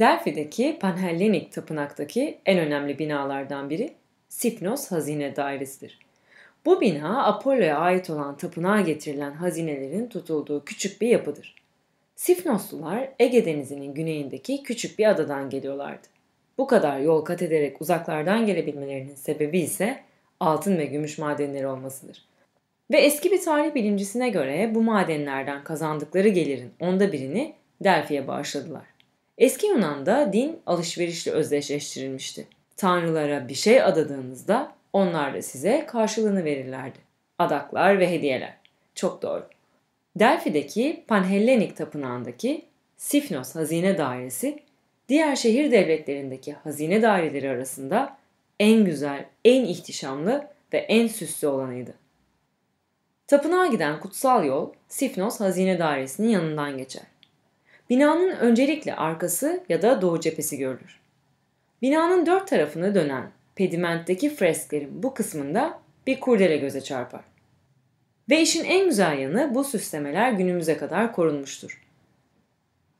Delphi'deki Panhellenik tapınaktaki en önemli binalardan biri Sifnos Hazine Dairesi'dir. Bu bina Apollo'ya ait olan tapınağa getirilen hazinelerin tutulduğu küçük bir yapıdır. Sifnoslular Ege Denizi'nin güneyindeki küçük bir adadan geliyorlardı. Bu kadar yol kat ederek uzaklardan gelebilmelerinin sebebi ise altın ve gümüş madenleri olmasıdır. Ve eski bir tarih bilimcisine göre bu madenlerden kazandıkları gelirin onda birini Delphi'ye bağışladılar. Eski Yunan'da din alışverişle özdeşleştirilmişti. Tanrılara bir şey adadığınızda onlar da size karşılığını verirlerdi. Adaklar ve hediyeler. Çok doğru. Delphi'deki Panhellenik Tapınağı'ndaki Sifnos Hazine Dairesi, diğer şehir devletlerindeki hazine daireleri arasında en güzel, en ihtişamlı ve en süslü olanıydı. Tapınağa giden kutsal yol Sifnos Hazine Dairesi'nin yanından geçer. Binanın öncelikle arkası ya da doğu cephesi görülür. Binanın dört tarafını dönen pedimentteki fresklerin bu kısmında bir kurdele göze çarpar. Ve işin en güzel yanı bu süslemeler günümüze kadar korunmuştur.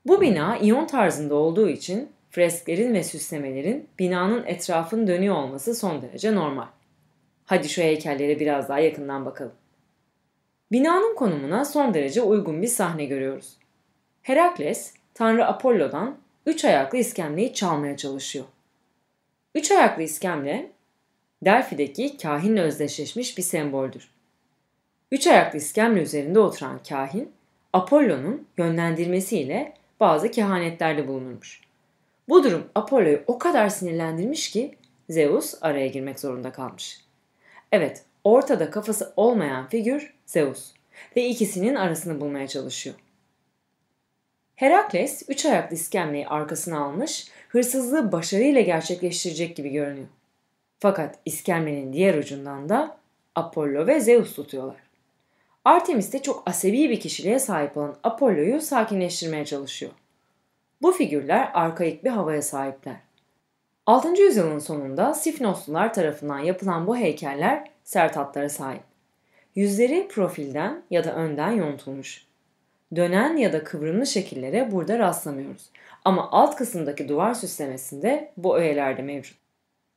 Bu bina iyon tarzında olduğu için fresklerin ve süslemelerin binanın etrafını dönüyor olması son derece normal. Hadi şu heykellere biraz daha yakından bakalım. Binanın konumuna son derece uygun bir sahne görüyoruz. Herakles, Tanrı Apollo'dan üç ayaklı iskemleyi çalmaya çalışıyor. Üç ayaklı iskemle, Delphi'deki kahinle özdeşleşmiş bir semboldür. Üç ayaklı iskemle üzerinde oturan kahin, Apollo'nun yönlendirmesiyle bazı kehanetlerde bulunurmuş. Bu durum Apollo'yu o kadar sinirlendirmiş ki Zeus araya girmek zorunda kalmış. Evet, ortada kafası olmayan figür Zeus ve ikisinin arasını bulmaya çalışıyor. Herakles üç ayaklı iskemleyi arkasına almış, hırsızlığı başarıyla gerçekleştirecek gibi görünüyor. Fakat iskemlenin diğer ucundan da Apollo ve Zeus tutuyorlar. Artemis de çok asebi bir kişiliğe sahip olan Apollo'yu sakinleştirmeye çalışıyor. Bu figürler arkaik bir havaya sahipler. 6. yüzyılın sonunda Sifnoslular tarafından yapılan bu heykeller sert hatlara sahip. Yüzleri profilden ya da önden yontulmuş dönen ya da kıvrımlı şekillere burada rastlamıyoruz. Ama alt kısımdaki duvar süslemesinde bu öğelerde mevcut.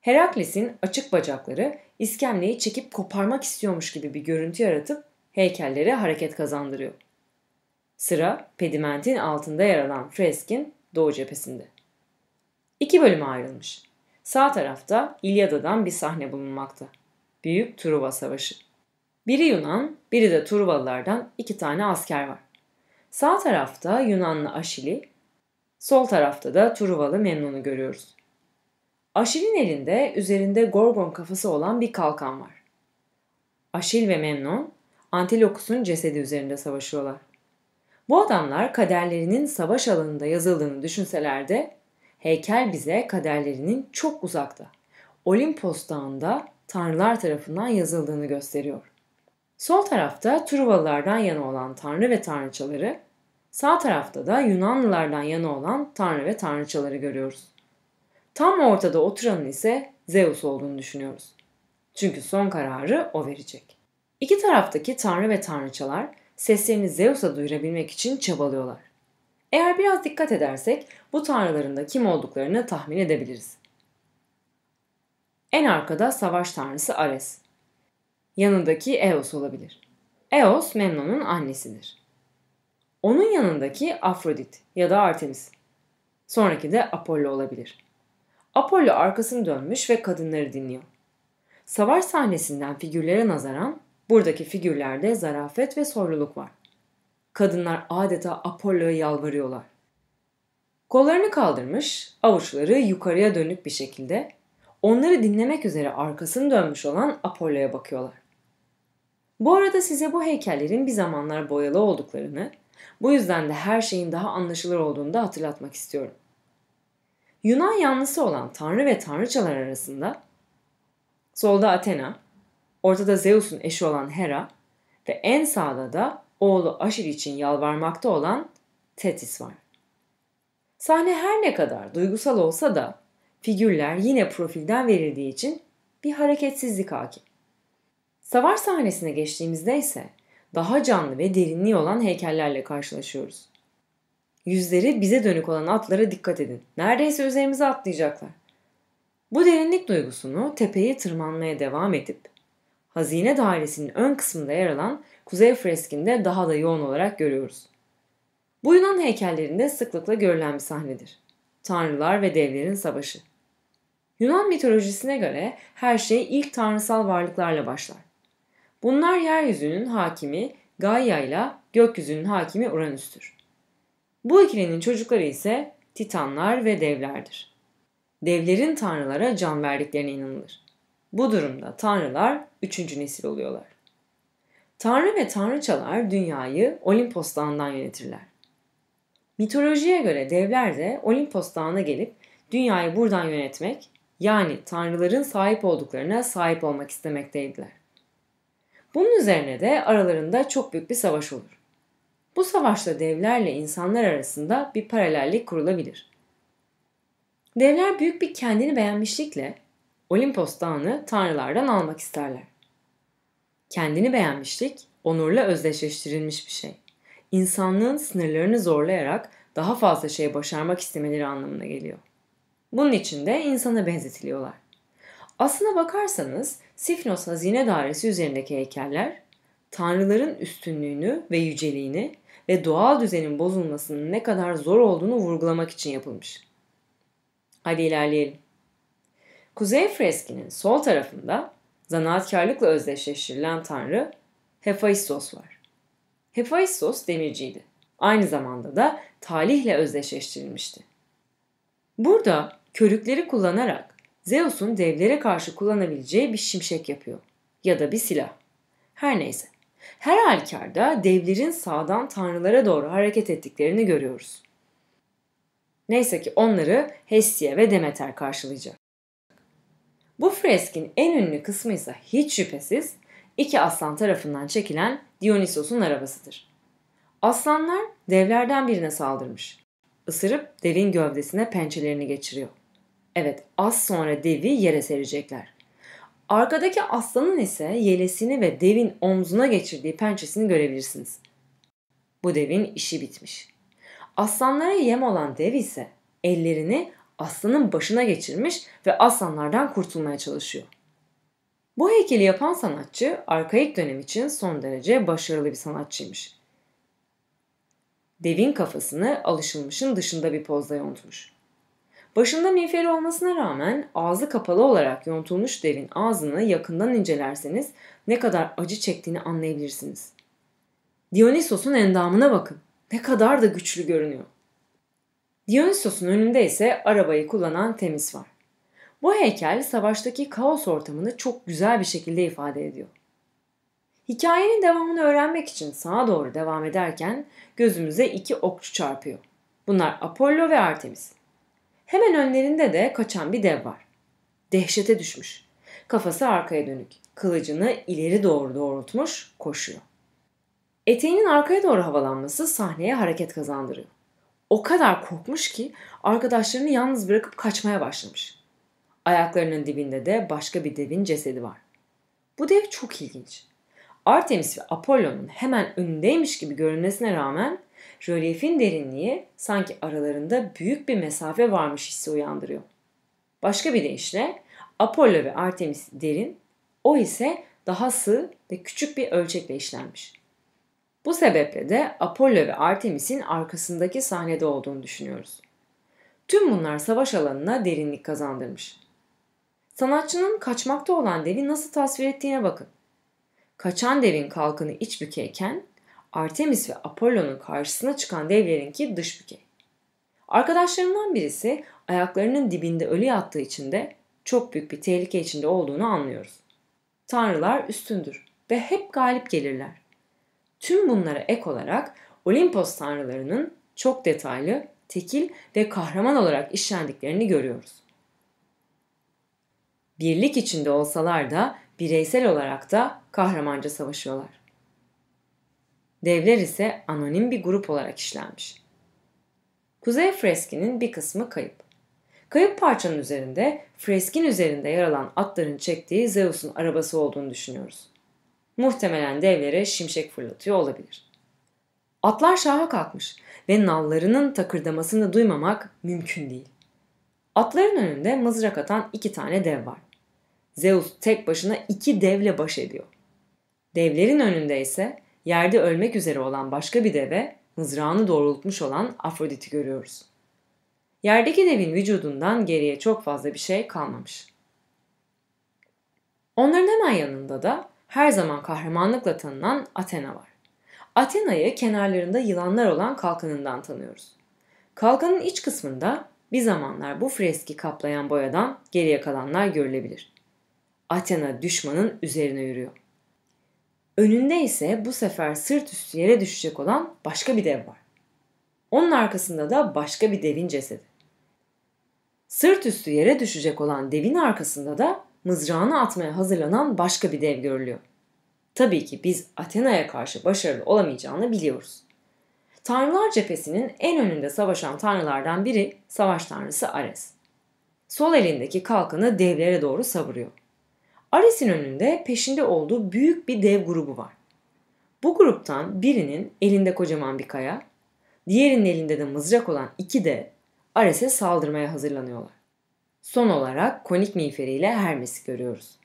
Herakles'in açık bacakları iskemleyi çekip koparmak istiyormuş gibi bir görüntü yaratıp heykellere hareket kazandırıyor. Sıra pedimentin altında yer alan freskin doğu cephesinde. İki bölüme ayrılmış. Sağ tarafta İlyada'dan bir sahne bulunmakta. Büyük Truva Savaşı. Biri Yunan, biri de Truvalılardan iki tane asker var. Sağ tarafta Yunanlı Aşili, sol tarafta da Truvalı Memnun'u görüyoruz. Aşil'in elinde üzerinde Gorgon kafası olan bir kalkan var. Aşil ve Memnun, Antilokus'un cesedi üzerinde savaşıyorlar. Bu adamlar kaderlerinin savaş alanında yazıldığını düşünseler de heykel bize kaderlerinin çok uzakta. Olimpos Dağı'nda tanrılar tarafından yazıldığını gösteriyor. Sol tarafta Truvalılardan yana olan tanrı ve tanrıçaları, sağ tarafta da Yunanlılardan yana olan tanrı ve tanrıçaları görüyoruz. Tam ortada oturanın ise Zeus olduğunu düşünüyoruz. Çünkü son kararı o verecek. İki taraftaki tanrı ve tanrıçalar seslerini Zeus'a duyurabilmek için çabalıyorlar. Eğer biraz dikkat edersek bu tanrıların da kim olduklarını tahmin edebiliriz. En arkada savaş tanrısı Ares yanındaki Eos olabilir. Eos Memnon'un annesidir. Onun yanındaki Afrodit ya da Artemis. Sonraki de Apollo olabilir. Apollo arkasını dönmüş ve kadınları dinliyor. Savaş sahnesinden figürlere nazaran buradaki figürlerde zarafet ve soruluk var. Kadınlar adeta Apollo'ya yalvarıyorlar. Kollarını kaldırmış, avuçları yukarıya dönük bir şekilde onları dinlemek üzere arkasını dönmüş olan Apollo'ya bakıyorlar. Bu arada size bu heykellerin bir zamanlar boyalı olduklarını, bu yüzden de her şeyin daha anlaşılır olduğunu da hatırlatmak istiyorum. Yunan yanlısı olan tanrı ve tanrıçalar arasında solda Athena, ortada Zeus'un eşi olan Hera ve en sağda da oğlu Aşir için yalvarmakta olan Tetis var. Sahne her ne kadar duygusal olsa da figürler yine profilden verildiği için bir hareketsizlik hakim. Savaş sahnesine geçtiğimizde ise daha canlı ve derinliği olan heykellerle karşılaşıyoruz. Yüzleri bize dönük olan atlara dikkat edin. Neredeyse üzerimize atlayacaklar. Bu derinlik duygusunu tepeye tırmanmaya devam edip hazine dairesinin ön kısmında yer alan kuzey freskinde daha da yoğun olarak görüyoruz. Bu Yunan heykellerinde sıklıkla görülen bir sahnedir. Tanrılar ve devlerin savaşı. Yunan mitolojisine göre her şey ilk tanrısal varlıklarla başlar. Bunlar yeryüzünün hakimi Gaia ile gökyüzünün hakimi Uranüs'tür. Bu ikilinin çocukları ise Titanlar ve devlerdir. Devlerin tanrılara can verdiklerine inanılır. Bu durumda tanrılar üçüncü nesil oluyorlar. Tanrı ve tanrıçalar dünyayı Olimpos Dağı'ndan yönetirler. Mitolojiye göre devler de Olimpos Dağı'na gelip dünyayı buradan yönetmek, yani tanrıların sahip olduklarına sahip olmak istemekteydiler. Bunun üzerine de aralarında çok büyük bir savaş olur. Bu savaşta devlerle insanlar arasında bir paralellik kurulabilir. Devler büyük bir kendini beğenmişlikle Olimpos Dağı'nı tanrılardan almak isterler. Kendini beğenmişlik onurla özdeşleştirilmiş bir şey. İnsanlığın sınırlarını zorlayarak daha fazla şey başarmak istemeleri anlamına geliyor. Bunun için de insana benzetiliyorlar. Aslına bakarsanız Sifnos Hazine Dairesi üzerindeki heykeller, tanrıların üstünlüğünü ve yüceliğini ve doğal düzenin bozulmasının ne kadar zor olduğunu vurgulamak için yapılmış. Hadi ilerleyelim. Kuzey freskinin sol tarafında zanaatkarlıkla özdeşleştirilen tanrı Hephaistos var. Hephaistos demirciydi. Aynı zamanda da talihle özdeşleştirilmişti. Burada körükleri kullanarak Zeus'un devlere karşı kullanabileceği bir şimşek yapıyor. Ya da bir silah. Her neyse. Her halükarda devlerin sağdan tanrılara doğru hareket ettiklerini görüyoruz. Neyse ki onları Hestia ve Demeter karşılayacak. Bu freskin en ünlü kısmı ise hiç şüphesiz iki aslan tarafından çekilen Dionysos'un arabasıdır. Aslanlar devlerden birine saldırmış. Isırıp devin gövdesine pençelerini geçiriyor. Evet az sonra devi yere serecekler. Arkadaki aslanın ise yelesini ve devin omzuna geçirdiği pençesini görebilirsiniz. Bu devin işi bitmiş. Aslanlara yem olan dev ise ellerini aslanın başına geçirmiş ve aslanlardan kurtulmaya çalışıyor. Bu heykeli yapan sanatçı arkaik dönem için son derece başarılı bir sanatçıymış. Devin kafasını alışılmışın dışında bir pozda yontmuş. Başında miğferi olmasına rağmen ağzı kapalı olarak yontulmuş devin ağzını yakından incelerseniz ne kadar acı çektiğini anlayabilirsiniz. Dionysos'un endamına bakın. Ne kadar da güçlü görünüyor. Dionysos'un önünde ise arabayı kullanan Temis var. Bu heykel savaştaki kaos ortamını çok güzel bir şekilde ifade ediyor. Hikayenin devamını öğrenmek için sağa doğru devam ederken gözümüze iki okçu çarpıyor. Bunlar Apollo ve Artemis. Hemen önlerinde de kaçan bir dev var. Dehşete düşmüş. Kafası arkaya dönük. Kılıcını ileri doğru doğrultmuş koşuyor. Eteğinin arkaya doğru havalanması sahneye hareket kazandırıyor. O kadar korkmuş ki arkadaşlarını yalnız bırakıp kaçmaya başlamış. Ayaklarının dibinde de başka bir devin cesedi var. Bu dev çok ilginç. Artemis ve Apollo'nun hemen önündeymiş gibi görünmesine rağmen Rölyefin derinliği sanki aralarında büyük bir mesafe varmış hissi uyandırıyor. Başka bir deyişle Apollo ve Artemis derin, o ise daha sığ ve küçük bir ölçekle işlenmiş. Bu sebeple de Apollo ve Artemis'in arkasındaki sahnede olduğunu düşünüyoruz. Tüm bunlar savaş alanına derinlik kazandırmış. Sanatçının kaçmakta olan devi nasıl tasvir ettiğine bakın. Kaçan devin kalkını iç bükeyken Artemis ve Apollo'nun karşısına çıkan devlerinki dış bükey. Arkadaşlarından birisi ayaklarının dibinde ölü yattığı için de çok büyük bir tehlike içinde olduğunu anlıyoruz. Tanrılar üstündür ve hep galip gelirler. Tüm bunlara ek olarak Olimpos tanrılarının çok detaylı, tekil ve kahraman olarak işlendiklerini görüyoruz. Birlik içinde olsalar da bireysel olarak da kahramanca savaşıyorlar devler ise anonim bir grup olarak işlenmiş. Kuzey freskinin bir kısmı kayıp. Kayıp parçanın üzerinde, freskin üzerinde yer alan atların çektiği Zeus'un arabası olduğunu düşünüyoruz. Muhtemelen devlere şimşek fırlatıyor olabilir. Atlar şaha kalkmış ve nallarının takırdamasını duymamak mümkün değil. Atların önünde mızrak atan iki tane dev var. Zeus tek başına iki devle baş ediyor. Devlerin önünde ise yerde ölmek üzere olan başka bir deve, mızrağını doğrultmuş olan Afrodit'i görüyoruz. Yerdeki devin vücudundan geriye çok fazla bir şey kalmamış. Onların hemen yanında da her zaman kahramanlıkla tanınan Athena var. Athena'yı kenarlarında yılanlar olan kalkanından tanıyoruz. Kalkanın iç kısmında bir zamanlar bu freski kaplayan boyadan geriye kalanlar görülebilir. Athena düşmanın üzerine yürüyor. Önünde ise bu sefer sırt üstü yere düşecek olan başka bir dev var. Onun arkasında da başka bir devin cesedi. Sırt üstü yere düşecek olan devin arkasında da mızrağını atmaya hazırlanan başka bir dev görülüyor. Tabii ki biz Athena'ya karşı başarılı olamayacağını biliyoruz. Tanrılar cephesinin en önünde savaşan tanrılardan biri savaş tanrısı Ares. Sol elindeki kalkanı devlere doğru savuruyor. Ares'in önünde peşinde olduğu büyük bir dev grubu var. Bu gruptan birinin elinde kocaman bir kaya, diğerinin elinde de mızrak olan iki de Ares'e saldırmaya hazırlanıyorlar. Son olarak konik miğferiyle Hermes'i görüyoruz.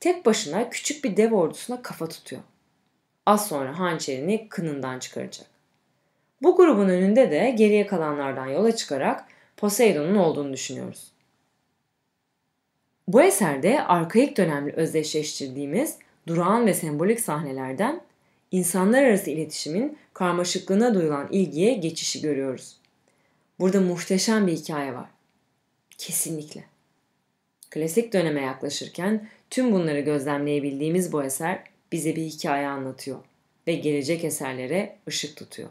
Tek başına küçük bir dev ordusuna kafa tutuyor. Az sonra hançerini kınından çıkaracak. Bu grubun önünde de geriye kalanlardan yola çıkarak Poseidon'un olduğunu düşünüyoruz. Bu eserde arkaik dönemli özdeşleştirdiğimiz durağan ve sembolik sahnelerden insanlar arası iletişimin karmaşıklığına duyulan ilgiye geçişi görüyoruz. Burada muhteşem bir hikaye var. Kesinlikle. Klasik döneme yaklaşırken tüm bunları gözlemleyebildiğimiz bu eser bize bir hikaye anlatıyor ve gelecek eserlere ışık tutuyor.